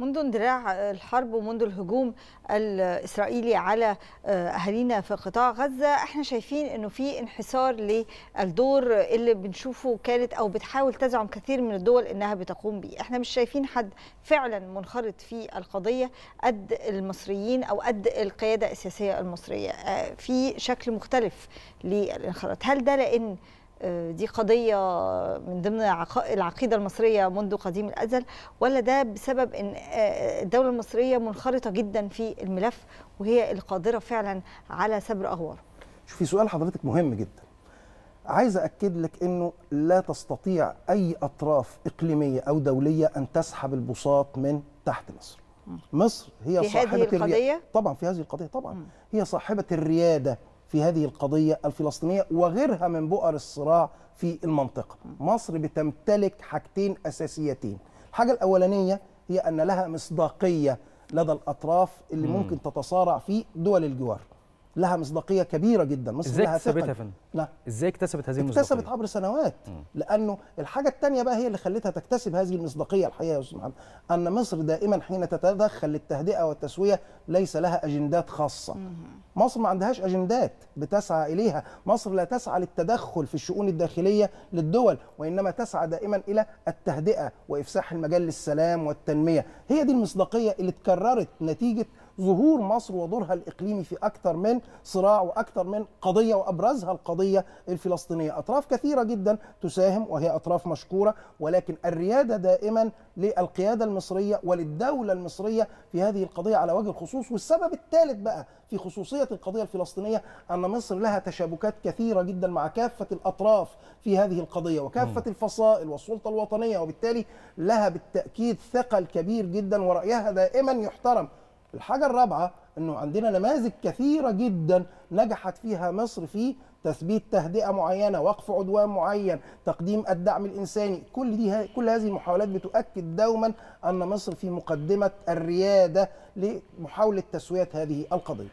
منذ اندلاع الحرب ومنذ الهجوم الاسرائيلي على آه، اهالينا في قطاع غزه احنا شايفين انه في انحسار للدور اللي بنشوفه كانت او بتحاول تزعم كثير من الدول انها بتقوم بيه احنا مش شايفين حد فعلا منخرط في القضيه قد المصريين او قد القياده السياسيه المصريه آه، في شكل مختلف للانخراط هل ده لان آه، دي قضية من ضمن العقيدة المصرية منذ قديم الأزل ولا ده بسبب أن آه، آه، الدولة المصرية منخرطة جدا في الملف وهي القادرة فعلا على سبر أغوار شوفي سؤال حضرتك مهم جدا عايز أكد لك أنه لا تستطيع أي أطراف إقليمية أو دولية أن تسحب البساط من تحت مصر مصر هي في صاحبة هذه القضية؟ الري... طبعا في هذه القضية طبعا م. هي صاحبة الريادة في هذه القضية الفلسطينية وغيرها من بؤر الصراع في المنطقة مصر بتمتلك حاجتين أساسيتين الحاجة الأولانية هي أن لها مصداقية لدى الأطراف اللي مم. ممكن تتصارع في دول الجوار لها مصداقيه كبيره جدا مصر ازاي اكتسبتها فن؟ لا ازاي اكتسبت هذه المصداقيه؟ اكتسبت عبر سنوات مم. لانه الحاجه الثانيه بقى هي اللي خلتها تكتسب هذه المصداقيه الحقيقه يا استاذ محمد ان مصر دائما حين تتدخل للتهدئه والتسويه ليس لها اجندات خاصه مم. مصر ما عندهاش اجندات بتسعى اليها مصر لا تسعى للتدخل في الشؤون الداخليه للدول وانما تسعى دائما الى التهدئه وافساح المجال للسلام والتنميه هي دي المصداقيه اللي اتكررت نتيجه ظهور مصر ودورها الإقليمي في أكثر من صراع وأكثر من قضية وأبرزها القضية الفلسطينية أطراف كثيرة جدا تساهم وهي أطراف مشكورة ولكن الريادة دائما للقيادة المصرية وللدولة المصرية في هذه القضية على وجه الخصوص والسبب الثالث بقى في خصوصية القضية الفلسطينية أن مصر لها تشابكات كثيرة جدا مع كافة الأطراف في هذه القضية وكافة م. الفصائل والسلطة الوطنية وبالتالي لها بالتأكيد ثقل كبير جدا ورأيها دائما يحترم الحاجة الرابعة أنه عندنا نماذج كثيرة جدا نجحت فيها مصر في تثبيت تهدئة معينة وقف عدوان معين تقديم الدعم الإنساني كل, دي كل هذه المحاولات بتؤكد دوما أن مصر في مقدمة الريادة لمحاولة تسوية هذه القضية